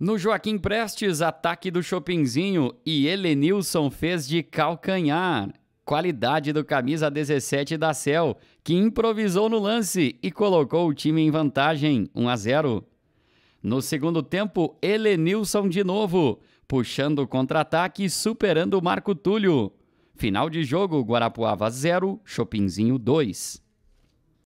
No Joaquim Prestes, ataque do Chopinzinho e Helenilson fez de calcanhar. Qualidade do camisa 17 da Cel, que improvisou no lance e colocou o time em vantagem, 1 a 0. No segundo tempo, Helenilson de novo, puxando o contra-ataque e superando o Marco Túlio. Final de jogo, Guarapuava 0, Chopinzinho 2.